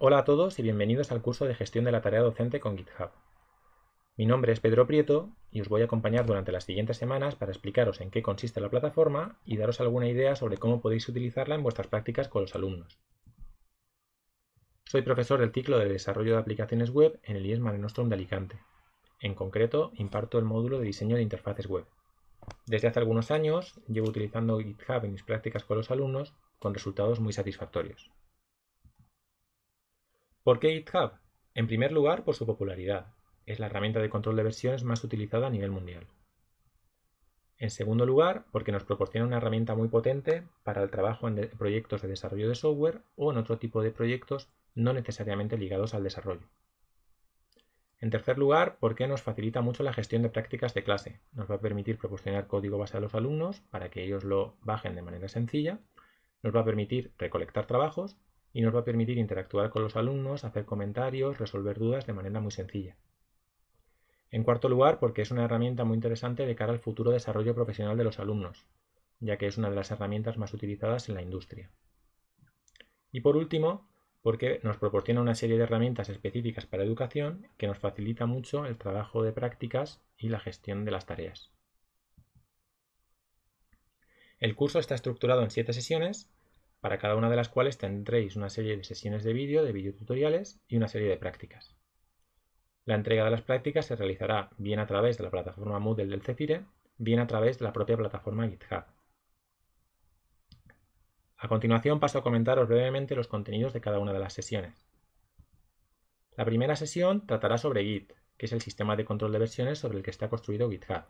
Hola a todos y bienvenidos al curso de gestión de la tarea docente con GitHub. Mi nombre es Pedro Prieto y os voy a acompañar durante las siguientes semanas para explicaros en qué consiste la plataforma y daros alguna idea sobre cómo podéis utilizarla en vuestras prácticas con los alumnos. Soy profesor del ciclo de desarrollo de aplicaciones web en el IES Mare Nostrum de Alicante. En concreto, imparto el módulo de diseño de interfaces web. Desde hace algunos años llevo utilizando GitHub en mis prácticas con los alumnos con resultados muy satisfactorios. ¿Por qué GitHub? En primer lugar, por su popularidad. Es la herramienta de control de versiones más utilizada a nivel mundial. En segundo lugar, porque nos proporciona una herramienta muy potente para el trabajo en proyectos de desarrollo de software o en otro tipo de proyectos no necesariamente ligados al desarrollo. En tercer lugar, porque nos facilita mucho la gestión de prácticas de clase. Nos va a permitir proporcionar código base a los alumnos para que ellos lo bajen de manera sencilla. Nos va a permitir recolectar trabajos y nos va a permitir interactuar con los alumnos, hacer comentarios, resolver dudas de manera muy sencilla. En cuarto lugar, porque es una herramienta muy interesante de cara al futuro desarrollo profesional de los alumnos, ya que es una de las herramientas más utilizadas en la industria. Y por último, porque nos proporciona una serie de herramientas específicas para educación que nos facilita mucho el trabajo de prácticas y la gestión de las tareas. El curso está estructurado en siete sesiones para cada una de las cuales tendréis una serie de sesiones de vídeo, de videotutoriales y una serie de prácticas. La entrega de las prácticas se realizará bien a través de la plataforma Moodle del Cefire, bien a través de la propia plataforma GitHub. A continuación paso a comentaros brevemente los contenidos de cada una de las sesiones. La primera sesión tratará sobre Git, que es el sistema de control de versiones sobre el que está construido GitHub.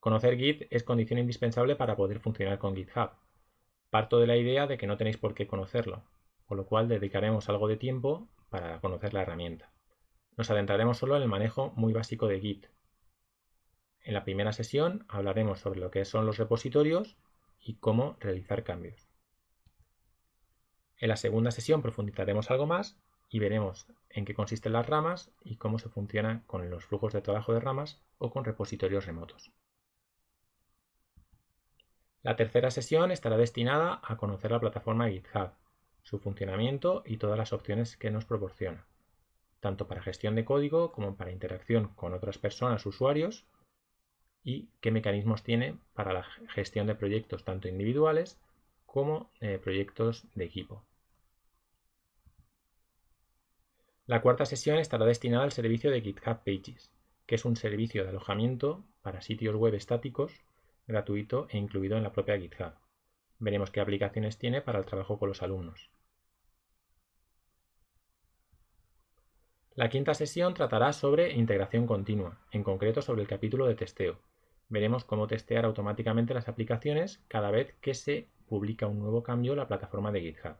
Conocer Git es condición indispensable para poder funcionar con GitHub, Parto de la idea de que no tenéis por qué conocerlo, con lo cual dedicaremos algo de tiempo para conocer la herramienta. Nos adentraremos solo en el manejo muy básico de Git. En la primera sesión hablaremos sobre lo que son los repositorios y cómo realizar cambios. En la segunda sesión profundizaremos algo más y veremos en qué consisten las ramas y cómo se funciona con los flujos de trabajo de ramas o con repositorios remotos. La tercera sesión estará destinada a conocer la plataforma GitHub, su funcionamiento y todas las opciones que nos proporciona, tanto para gestión de código como para interacción con otras personas usuarios y qué mecanismos tiene para la gestión de proyectos tanto individuales como eh, proyectos de equipo. La cuarta sesión estará destinada al servicio de GitHub Pages, que es un servicio de alojamiento para sitios web estáticos gratuito e incluido en la propia GitHub. Veremos qué aplicaciones tiene para el trabajo con los alumnos. La quinta sesión tratará sobre integración continua, en concreto sobre el capítulo de testeo. Veremos cómo testear automáticamente las aplicaciones cada vez que se publica un nuevo cambio en la plataforma de GitHub.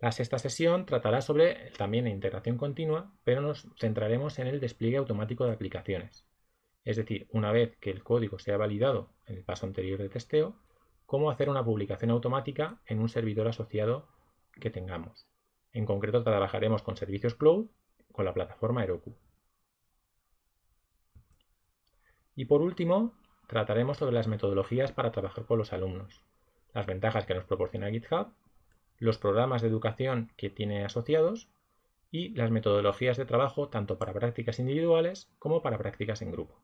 La sexta sesión tratará sobre también integración continua, pero nos centraremos en el despliegue automático de aplicaciones. Es decir, una vez que el código sea validado en el paso anterior de testeo, cómo hacer una publicación automática en un servidor asociado que tengamos. En concreto trabajaremos con servicios cloud con la plataforma Heroku. Y por último, trataremos sobre las metodologías para trabajar con los alumnos, las ventajas que nos proporciona GitHub los programas de educación que tiene asociados y las metodologías de trabajo tanto para prácticas individuales como para prácticas en grupo.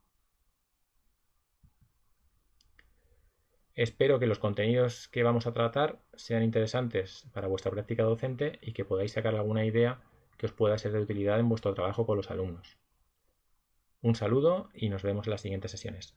Espero que los contenidos que vamos a tratar sean interesantes para vuestra práctica docente y que podáis sacar alguna idea que os pueda ser de utilidad en vuestro trabajo con los alumnos. Un saludo y nos vemos en las siguientes sesiones.